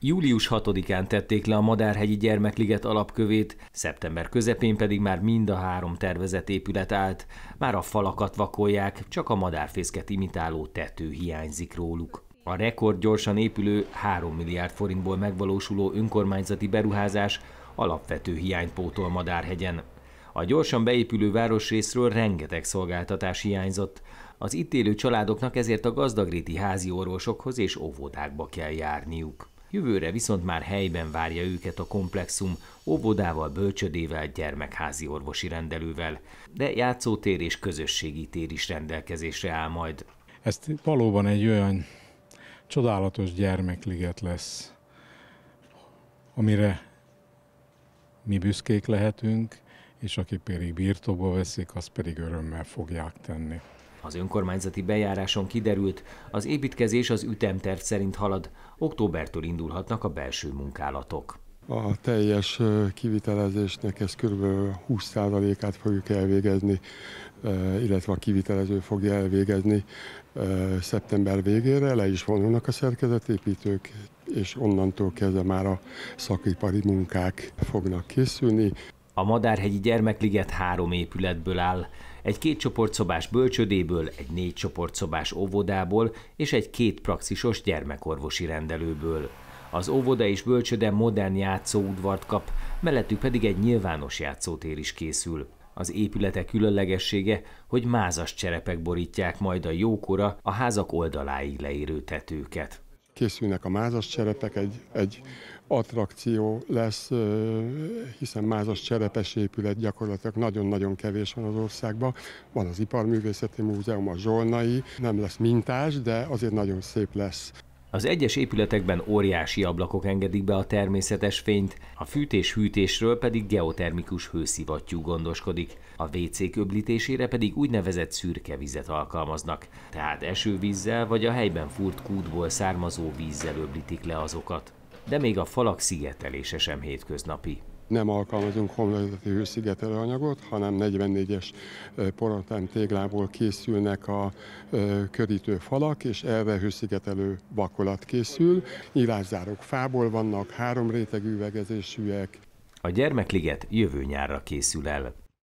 Július 6-án tették le a Madárhegyi Gyermekliget alapkövét, szeptember közepén pedig már mind a három tervezett épület állt. Már a falakat vakolják, csak a madárfészket imitáló tető hiányzik róluk. A rekord gyorsan épülő 3 milliárd forintból megvalósuló önkormányzati beruházás alapvető hiányt pótol Madárhegyen. A gyorsan beépülő városrészről rengeteg szolgáltatás hiányzott. Az itt élő családoknak ezért a gazdagréti házi orvosokhoz és óvodákba kell járniuk. Jövőre viszont már helyben várja őket a komplexum, óvodával, bölcsödével, gyermekházi orvosi rendelővel, de játszótér és közösségi tér is rendelkezésre áll majd. Ez valóban egy olyan csodálatos gyermekliget lesz, amire mi büszkék lehetünk, és akik pedig birtokba veszik, azt pedig örömmel fogják tenni. Az önkormányzati bejáráson kiderült, az építkezés az ütemterv szerint halad, októbertől indulhatnak a belső munkálatok. A teljes kivitelezésnek ez kb. 20%-át fogjuk elvégezni, illetve a kivitelező fogja elvégezni szeptember végére. Le is vonulnak a szerkezetépítők, és onnantól kezdve már a szakipari munkák fognak készülni. A Madárhegyi Gyermekliget három épületből áll, egy két csoportszobás bölcsödéből, egy négy csoportszobás óvodából és egy két praxisos gyermekorvosi rendelőből. Az óvoda és bölcsöde modern játszóudvart kap, mellettük pedig egy nyilvános játszótér is készül. Az épülete különlegessége, hogy mázas cserepek borítják majd a jókora a házak oldaláig leérő tetőket készülnek a mázas cserepek, egy, egy attrakció lesz, hiszen mázas cserepes épület gyakorlatilag nagyon-nagyon kevés van az országban. Van az Iparművészeti Múzeum, a Zsolnai, nem lesz mintás, de azért nagyon szép lesz. Az egyes épületekben óriási ablakok engedik be a természetes fényt, a fűtés-hűtésről pedig geotermikus hőszivattyú gondoskodik, a wc öblítésére pedig úgynevezett szürke vizet alkalmaznak, tehát esővízzel vagy a helyben furt kútból származó vízzel öblítik le azokat. De még a falak szigetelése sem hétköznapi nem alkalmazunk homlokzati anyagot, hanem 44-es porotán téglából készülnek a körítő falak, és erre hőszigetelő vakolat készül. Nyilászárok fából vannak, három rétegű üvegezésűek. A gyermekliget jövő nyárra készül el.